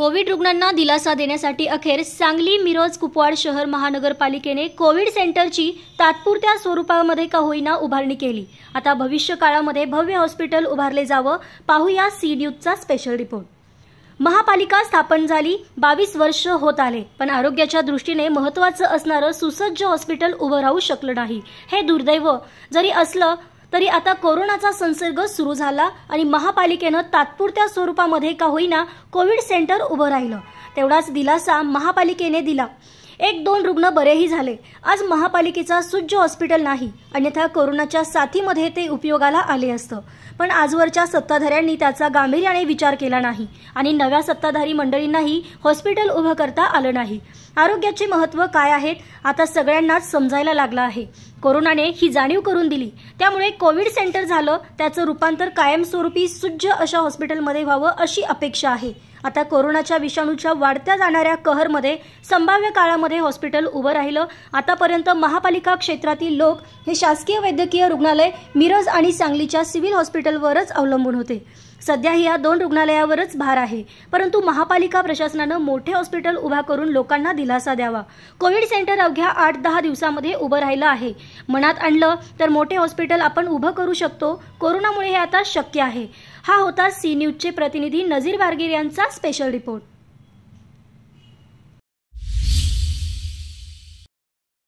Covid रुग्णांना दिलासा देण्यासाठी अखेर सांगली मिरज कुपवाड शहर महानगरपालिकेने कोविड सेंटरची तात्पुरत्या स्वरूपामध्ये का होईना उभारणी केली आता भविष्य काळामध्ये भव्य हॉस्पिटल उभारले जावं पाहूया सी न्यूजचा स्पेशल रिपोर्ट महापालिका स्थापन झाली बावीस वर्ष होत आले पण आरोग्याच्या दृष्टीने महत्वाचं असणारं सुसज्ज हॉस्पिटल उभं राहू शकलं नाही हे दुर्दैव जरी असलं तरी आता कोरोनाचा संसर्ग सुरू झाला आणि महापालिकेनं तात्पुरत्या स्वरूपामध्ये का होईना कोविड सेंटर उभं राहिलं तेवढाच दिलासा महापालिकेने दिला एक दोन रुग्ण बरेही झाले आज महापालिकेचा सुज्ज हॉस्पिटल नाही अन्यथा कोरोनाच्या साथीमध्ये ते उपयोगाला आले असतं पण आजवरच्या सत्ताधाऱ्यांनी त्याचा गांभीर्याने विचार केला नाही आणि नव्या सत्ताधारी मंडळींनाही हॉस्पिटल उभं करता आलं नाही आरोग्याचे महत्त्व काय आहेत आता सगळ्यांनाच समजायला लागलं आहे कोरोनाने ही जाणीव करून दिली त्यामुळे कोविड सेंटर झालं त्याचं रूपांतर कायमस्वरूपी सुज्ज अशा हॉस्पिटलमध्ये व्हावं अशी अपेक्षा आहे आता कोरोनाच्या विषाणूच्या वाढत्या जाणाऱ्या कहरमध्ये संभाव्य काळामध्ये हॉस्पिटल उभं राहिलं आतापर्यंत महापालिका क्षेत्रातील लोक हे शासकीय वैद्यकीय रुग्णालय मिरज आणि सांगलीच्या सिव्हिल हॉस्पिटलवरच अवलंबून होते सध्या ही या दोन रुग्णालयावरच भार आहे परंतु महापालिका प्रशासनानं मोठे हॉस्पिटल उभा करून लोकांना दिलासा द्यावा कोविड सेंटर अवघ्या आठ दहा दिवसामध्ये उभं राहिलं आहे मनात आणलं तर मोठे हॉस्पिटल आपण उभं करू शकतो कोरोनामुळे हे आता शक्य आहे हा होता सी न्यूजचे प्रतिनिधी नजीर बारगीर यांचा स्पेशल रिपोर्ट